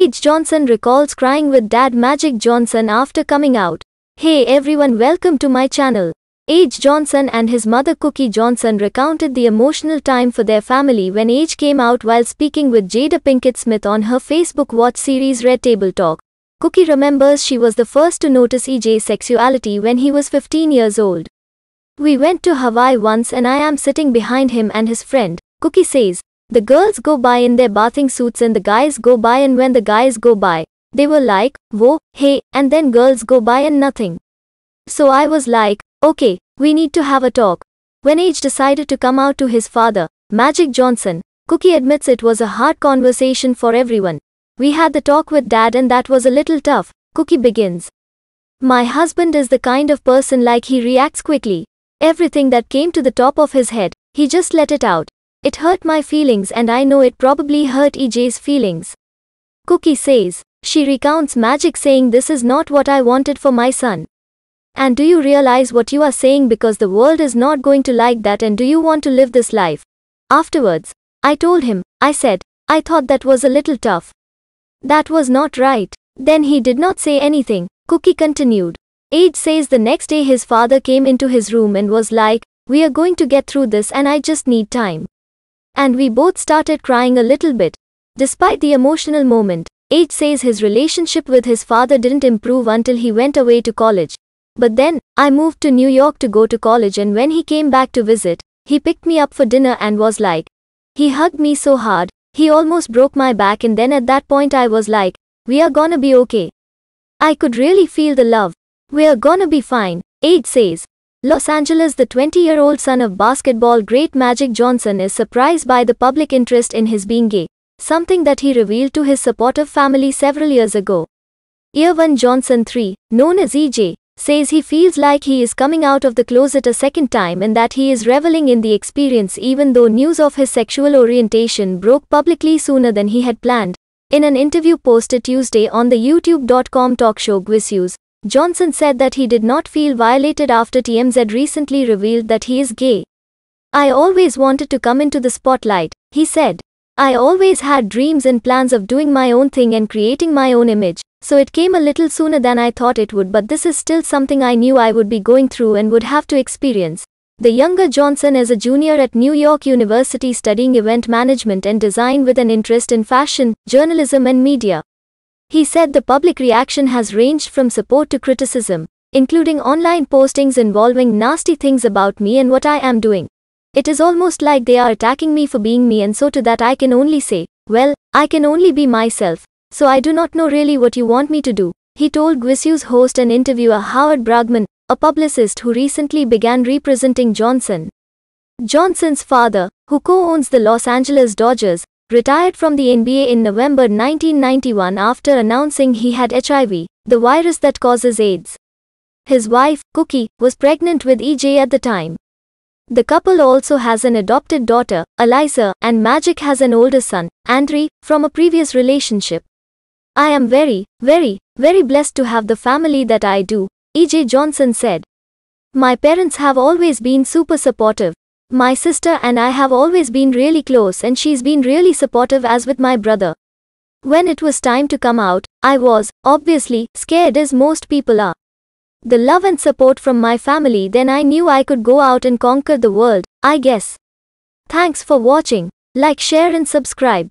Age Johnson recalls crying with dad Magic Johnson after coming out. Hey everyone welcome to my channel. Age Johnson and his mother Cookie Johnson recounted the emotional time for their family when Age came out while speaking with Jada Pinkett Smith on her Facebook watch series Red Table Talk. Cookie remembers she was the first to notice EJ's sexuality when he was 15 years old. We went to Hawaii once and I am sitting behind him and his friend, Cookie says, the girls go by in their bathing suits and the guys go by and when the guys go by, they were like, whoa, hey, and then girls go by and nothing. So I was like, okay, we need to have a talk. When Age decided to come out to his father, Magic Johnson, Cookie admits it was a hard conversation for everyone. We had the talk with dad and that was a little tough, Cookie begins. My husband is the kind of person like he reacts quickly. Everything that came to the top of his head, he just let it out. It hurt my feelings and I know it probably hurt EJ's feelings. Cookie says, she recounts Magic saying this is not what I wanted for my son. And do you realize what you are saying because the world is not going to like that and do you want to live this life? Afterwards, I told him, I said, I thought that was a little tough. That was not right. Then he did not say anything, Cookie continued. Age says the next day his father came into his room and was like, we are going to get through this and I just need time. And we both started crying a little bit. Despite the emotional moment, H says his relationship with his father didn't improve until he went away to college. But then, I moved to New York to go to college and when he came back to visit, he picked me up for dinner and was like, he hugged me so hard, he almost broke my back and then at that point I was like, we are gonna be okay. I could really feel the love. We're gonna be fine, Age says. Los Angeles The 20-year-old son of basketball great Magic Johnson is surprised by the public interest in his being gay, something that he revealed to his supportive family several years ago. Irvin Johnson III, known as EJ, says he feels like he is coming out of the closet a second time and that he is reveling in the experience even though news of his sexual orientation broke publicly sooner than he had planned. In an interview posted Tuesday on the YouTube.com talk show Gwiz Johnson said that he did not feel violated after TMZ recently revealed that he is gay. I always wanted to come into the spotlight, he said. I always had dreams and plans of doing my own thing and creating my own image, so it came a little sooner than I thought it would, but this is still something I knew I would be going through and would have to experience. The younger Johnson is a junior at New York University studying event management and design with an interest in fashion, journalism, and media. He said the public reaction has ranged from support to criticism, including online postings involving nasty things about me and what I am doing. It is almost like they are attacking me for being me, and so to that I can only say, Well, I can only be myself, so I do not know really what you want me to do, he told Gwisu's host and interviewer Howard Bragman, a publicist who recently began representing Johnson. Johnson's father, who co owns the Los Angeles Dodgers, retired from the NBA in November 1991 after announcing he had HIV, the virus that causes AIDS. His wife, Cookie, was pregnant with EJ at the time. The couple also has an adopted daughter, Eliza, and Magic has an older son, Andre, from a previous relationship. I am very, very, very blessed to have the family that I do, EJ Johnson said. My parents have always been super supportive, my sister and I have always been really close and she's been really supportive as with my brother. When it was time to come out, I was, obviously, scared as most people are. The love and support from my family then I knew I could go out and conquer the world, I guess. Thanks for watching. Like share and subscribe.